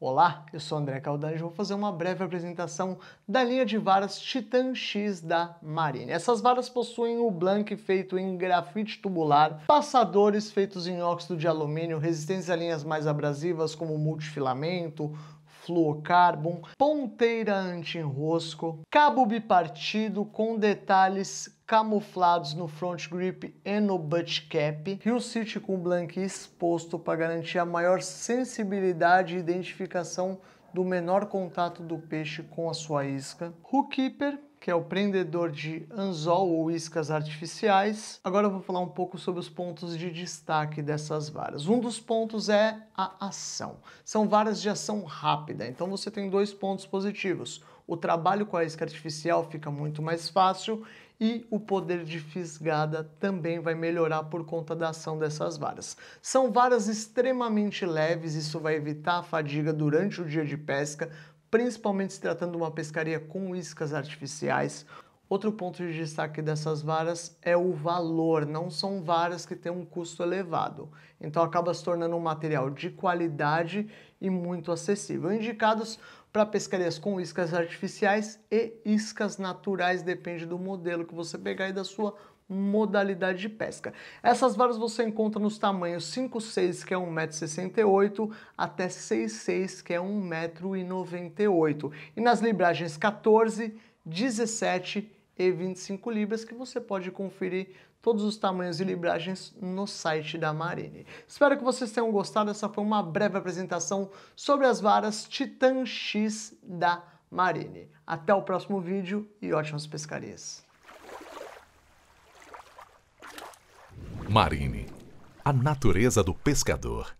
Olá, eu sou André Caldan e vou fazer uma breve apresentação da linha de varas Titan X da Marine. Essas varas possuem o blank feito em grafite tubular, passadores feitos em óxido de alumínio, resistência a linhas mais abrasivas como multifilamento, fluocarbon, ponteira anti-enrosco, cabo bipartido com detalhes camuflados no front grip e no butt cap, e City com blank exposto para garantir a maior sensibilidade e identificação do menor contato do peixe com a sua isca. keeper que é o prendedor de anzol ou iscas artificiais. Agora eu vou falar um pouco sobre os pontos de destaque dessas varas. Um dos pontos é a ação. São varas de ação rápida, então você tem dois pontos positivos. O trabalho com a isca artificial fica muito mais fácil e o poder de fisgada também vai melhorar por conta da ação dessas varas. São varas extremamente leves, isso vai evitar a fadiga durante o dia de pesca, principalmente se tratando de uma pescaria com iscas artificiais. Outro ponto de destaque dessas varas é o valor, não são varas que têm um custo elevado. Então acaba se tornando um material de qualidade e muito acessível. Indicados para pescarias com iscas artificiais e iscas naturais, depende do modelo que você pegar e da sua modalidade de pesca. Essas varas você encontra nos tamanhos 5,6 que é 1,68m até 6,6 que é 1,98m e nas libragens 14, 17 e 25 libras que você pode conferir todos os tamanhos e libragens no site da Marine. Espero que vocês tenham gostado, essa foi uma breve apresentação sobre as varas Titan X da Marine. Até o próximo vídeo e ótimas pescarias. Marine, a natureza do pescador.